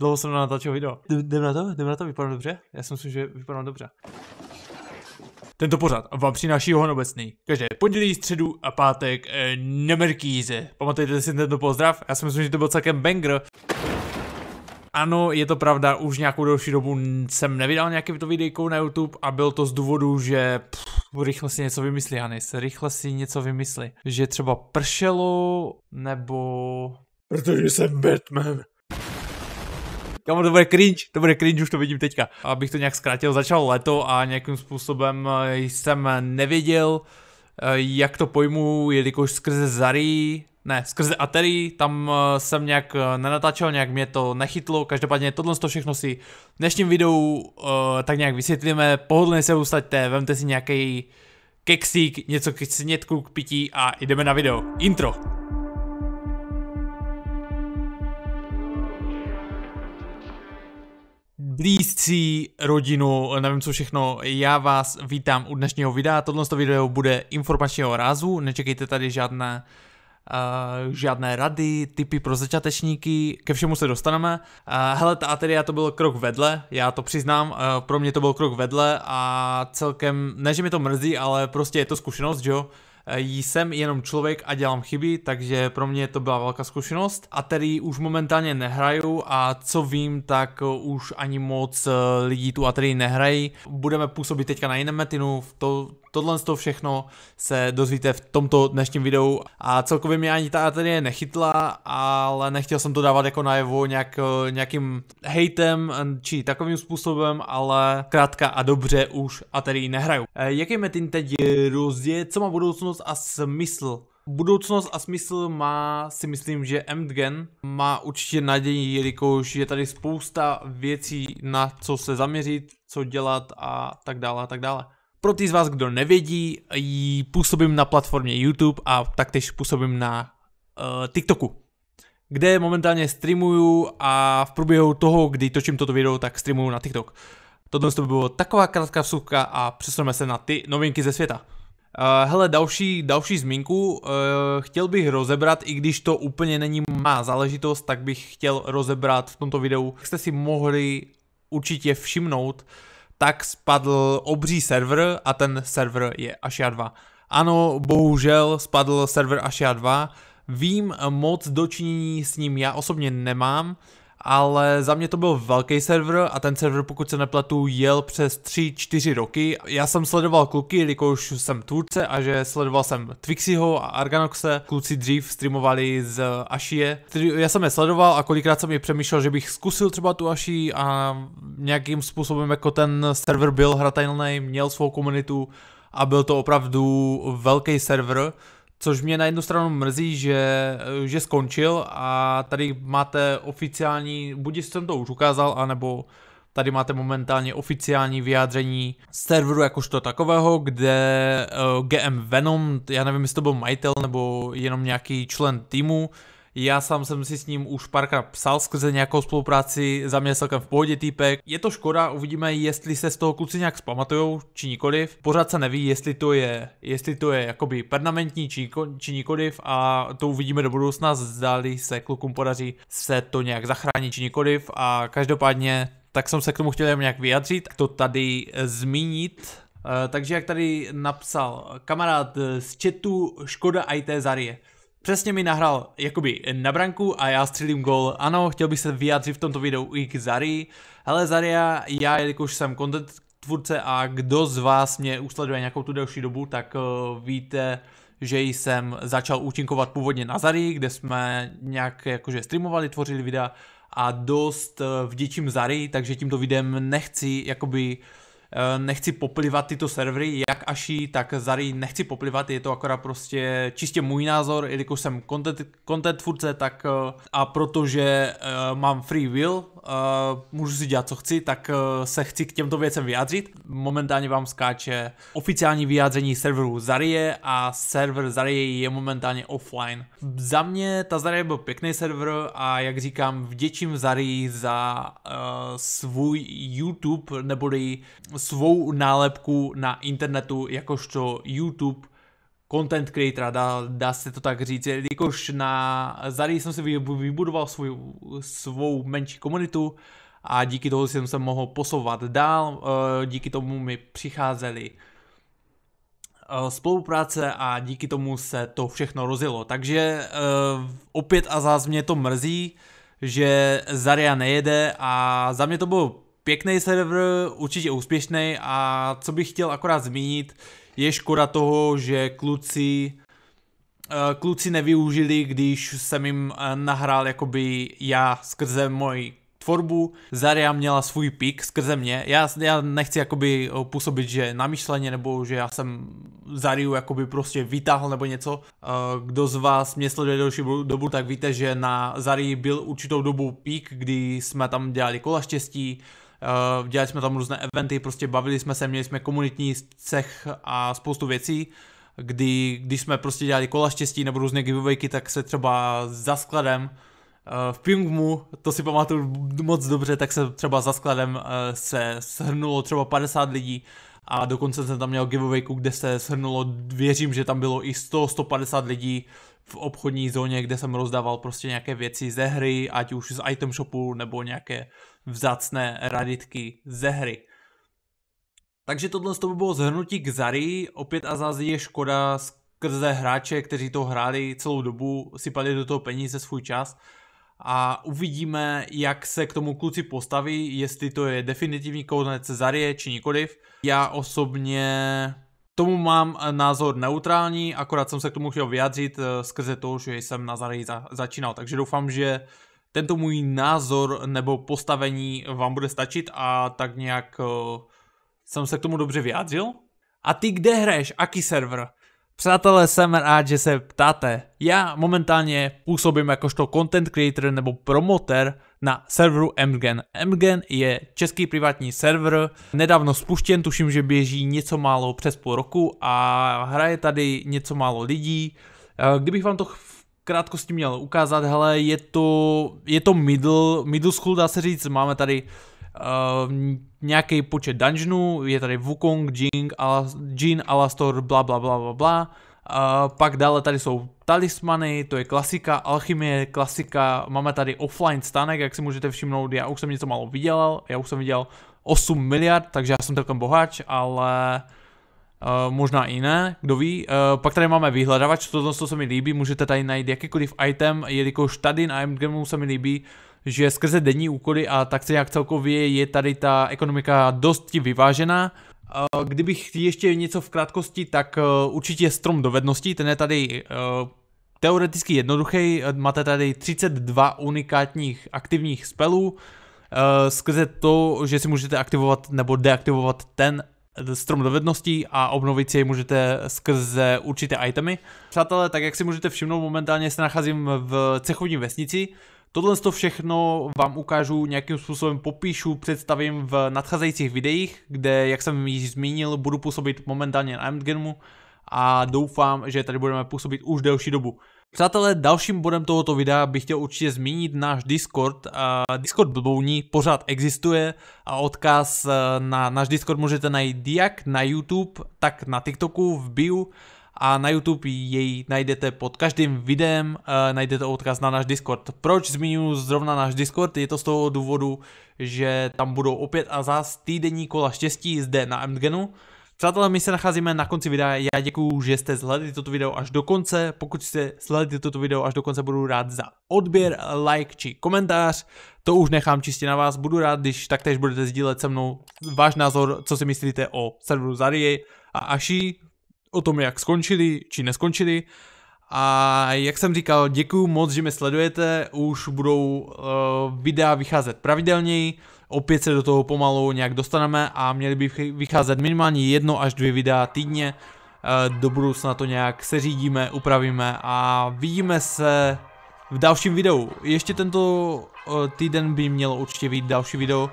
Dlouho jsem natáčel video. Jdem na to? Jdem na to? Vypadá dobře? Já si myslím, že vypadá dobře. Tento pořad vám přináší Johan Obecný. Každé pondělí, středu a pátek e, eh, nemerkýze. Pamatujte si tento pozdrav? Já si myslím, že to byl celkem banger. Ano, je to pravda, už nějakou delší dobu jsem nevydal nějaký to videjko na YouTube a byl to z důvodu, že pff, rychle si něco vymyslí, Hanis, rychle si něco vymyslí. Že třeba pršelo, nebo... Protože jsem Batman. Kamo, to bude cringe, to bude cringe, už to vidím teďka. Abych to nějak zkrátil, začal leto a nějakým způsobem eh, jsem eh, nevěděl, eh, jak to pojmu, jelikož skrze Zary, ne, skrze Ateri, tam jsem nějak nenatáčel, nějak mě to nechytlo, každopádně tohle to všechno si v dnešním videu tak nějak vysvětlíme, pohodlně se ustaďte, vemte si nějaký keksík, něco k snědku k pití a jdeme na video. Intro! blízcí, rodinu, nevím co všechno. Já vás vítám u dnešního videa. Tohle video bude informačního rázu, nečekejte tady žádné Uh, žádné rady, typy pro začátečníky, ke všemu se dostaneme. Uh, hele, ta ateria to byl krok vedle, já to přiznám, uh, pro mě to byl krok vedle a celkem, ne že mi to mrzí, ale prostě je to zkušenost, že jo? jsem jenom člověk a dělám chyby, takže pro mě to byla velká zkušenost. A tedy už momentálně nehraju a co vím, tak už ani moc eh, lidí tu atelier nehrají. Budeme působit teďka na jiném metinu, to, tohle z toho všechno se dozvíte v tomto dnešním videu a celkově mě ani ta atelier nechytla, ale nechtěl jsem to dávat jako najevo nějak, eh, nějakým hejtem eh, či takovým způsobem, ale krátka a dobře už atelier nehraju. Jaký metin teď rozje, co má budoucnost budoucnost a smysl. Budoucnost a smysl má, si myslím, že Mdgen má určitě naději, jelikož je tady spousta věcí, na co se zaměřit, co dělat a tak dále a tak dále. Pro ty z vás, kdo nevědí, jí působím na platformě YouTube a taktéž působím na uh, TikToku, kde momentálně streamuju a v průběhu toho, kdy točím toto video, tak streamuju na TikTok. Tohle by bylo taková krátká vsuvka a přesuneme se na ty novinky ze světa. Uh, hele, další, další zmínku uh, chtěl bych rozebrat, i když to úplně není má záležitost, tak bych chtěl rozebrat v tomto videu, jak jste si mohli určitě všimnout, tak spadl obří server a ten server je Asia 2. Ano, bohužel spadl server Asia 2, vím moc dočinění s ním já osobně nemám, ale za mě to byl velký server a ten server, pokud se nepletu, jel přes 3-4 roky. Já jsem sledoval kluky, jelikož jsem tvůrce a že sledoval jsem Twixiho a Arganoxe, kluci dřív streamovali z Ashie. Já jsem je sledoval a kolikrát jsem je přemýšlel, že bych zkusil třeba tu Ashi a nějakým způsobem jako ten server byl hratelný, měl svou komunitu a byl to opravdu velký server Což mě na jednu stranu mrzí, že, že skončil a tady máte oficiální, buď jsem to už ukázal, anebo tady máte momentálně oficiální vyjádření serveru jakožto takového, kde eh, GM Venom, já nevím, jestli to byl majitel nebo jenom nějaký člen týmu, já sám jsem si s ním už párkrát psal skrze nějakou spolupráci, za mě celkem v pohodě týpek. Je to škoda, uvidíme, jestli se z toho kluci nějak zpamatujou, či nikoliv. Pořád se neví, jestli to je, jestli to je jakoby permanentní, či, či nikoliv a to uvidíme do budoucna, zdali se klukům podaří se to nějak zachránit, či nikoliv a každopádně tak jsem se k tomu chtěl jen nějak vyjadřit, to tady zmínit, eh, takže jak tady napsal kamarád z chatu Škoda IT Zarie. Přesně mi nahrál jakoby na branku a já střílím gol. Ano, chtěl bych se vyjádřit v tomto videu i k Zary, ale Zaria, já jelikož jsem content tvůrce a kdo z vás mě usleduje nějakou tu delší dobu, tak uh, víte, že jsem začal účinkovat původně na Zary, kde jsme nějak jakože streamovali, tvořili videa a dost eh, vděčím Zary, takže tímto videem nechci jakoby uh, Eh, nechci poplivat tyto servery, jak aši tak Zary nechci poplivat, je to akorát prostě čistě můj názor, jelikož jsem content, content tvůrce, tak eh, a protože uh, mám free will, uh, můžu si dělat co chci, tak uh, se chci k těmto věcem vyjádřit. Momentálně vám skáče oficiální vyjádření serveru Zarie a server Zarie je momentálně offline. Za mě ta Zarie byl pěkný server a jak říkám, vděčím Zarii za uh, svůj YouTube, neboli svou nálepku na internetu jakožto YouTube content creator dá, dá se to tak říct, jakož na zady jsem si vybudoval svou, svou menší komunitu a díky toho jsem se mohl posouvat dál, eh, díky tomu mi přicházely eh, spolupráce a díky tomu se to všechno rozjelo. Takže eh, opět a zás mě to mrzí, že Zaria nejede a za mě to bylo pěkný server, určitě úspěšný a co bych chtěl akorát zmínit, je škoda toho, že kluci eh, kluci nevyužili, když jsem jim eh, nahrál jakoby já skrze moji tvorbu, Zaria měla svůj pik skrze mě, já, já nechci jakoby eh, působit, že namyšleně nebo že já jsem Zariu jakoby prostě vytáhl nebo něco. Kdo z vás mě sleduje delší dobu, tak víte, že na zari byl určitou dobu pik, kdy jsme tam dělali kola štěstí, Eh, dělali jsme tam různé eventy, prostě bavili jsme se, měli jsme komunitní cech a spoustu věcí, kdy, když jsme prostě dělali kola štěstí nebo různé giveawayky, tak se třeba za skladem eh, v Pyongmu, to si pamatuju moc dobře, tak se třeba za skladem eh, se shrnulo třeba 50 lidí a dokonce jsem tam měl giveawayku, kde se shrnulo, věřím, že tam bylo i 100-150 lidí, v obchodní zóně, kde jsem rozdával prostě nějaké věci ze hry, ať už z item shopu nebo nějaké vzácné raditky ze hry. Takže tohle to by bylo zhrnutí k Zary, opět a zase je škoda skrze hráče, kteří to hráli celou dobu, sypali do toho peníze svůj čas a uvidíme, jak se k tomu kluci postaví, jestli to je definitivní konec Zarie či nikoliv. Já osobně tomu mám eh, názor neutrální, akorát jsem se k tomu chtěl vyjádřit eh, skrze to, že jsem na zahraji za, začínal, takže doufám, že tento můj názor nebo postavení vám bude stačit a tak nějak eh, jsem se k tomu dobře vyjádřil. A ty kde hraješ? Aký server? Přátelé, jsem rád, že se ptáte. Já momentálně působím jakožto content creator nebo promoter na serveru Mgen. Mgen je český privátní server, nedávno spuštěn, tuším, že běží něco málo přes půl roku a hraje tady něco málo lidí. Eh, kdybych vám to krátkosti měl ukázat, hele, je to, je to middle, middle school, dá se říct, máme tady uh, nějaký počet dungeonů, je tady Wukong, Jing, Alas, Jin, Alastor, bla bla bla bla bla. Uh, pak dále tady jsou talismany, to je klasika, alchymie, klasika, máme tady offline stánek, jak si můžete všimnout, já už jsem něco málo vydělal, já už jsem viděl 8 miliard, takže já jsem takový boháč, ale uh, Uh, možná i ne, kdo ví. Uh, pak tady máme vyhledavač, to, to se mi líbí, můžete tady najít jakýkoliv item, jelikož tady na Endgameu se mi líbí, že skrze denní úkoly a tak se nějak celkově je tady ta ekonomika dosti vyvážená. Uh, kdybych chtěl ještě něco v krátkosti, tak uh, určitě strom dovedností, ten je tady uh, teoreticky jednoduchý, máte tady 32 unikátních aktivních spelů, skrze to, že si můžete aktivovat nebo deaktivovat ten strom dovedností a obnovit si je můžete skrze určité itemy. Přátelé, tak jak si můžete všimnout, momentálně se nacházím v cechovní vesnici. Tohle to všechno vám ukážu, nějakým způsobem popíšu, představím v nadcházejících videích, kde, jak jsem již zmínil, budu působit momentálně na Amdgenu a doufám, že tady budeme působit už delší dobu. Přátelé, dalším bodem tohoto videa bych chtěl určitě zmínit náš Discord. Discord blbouní pořád existuje a odkaz eh, na náš Discord můžete najít jak na YouTube, tak na TikToku v bio a na YouTube jej najdete pod každým videem, eh, najdete odkaz na náš Discord. Proč zmiňuji zrovna náš Discord? Je to z toho důvodu, že tam budou opět a zás týdenní kola štěstí zde na MGenu. Přátelé, my se nacházíme na konci videa, já děkuju, že jste zhledli toto video až do konce, pokud jste sledli toto video až do konce, budu rád za odběr, like či komentář, to už nechám čistě na vás, budu rád, když taktéž budete sdílet se mnou váš názor, co si myslíte o serveru Zarie a Aši, o tom, jak skončili či neskončili. A jak jsem říkal, děkuju moc, že mě sledujete, už budou uh, videa vycházet pravidelněji, opět se do toho pomalu nějak dostaneme a měli by vycházet minimálně jedno až dvě videa týdně. Eh, do budoucna to nějak seřídíme, upravíme a vidíme se v dalším videu. Ještě tento eh, týden by mělo určitě být další video,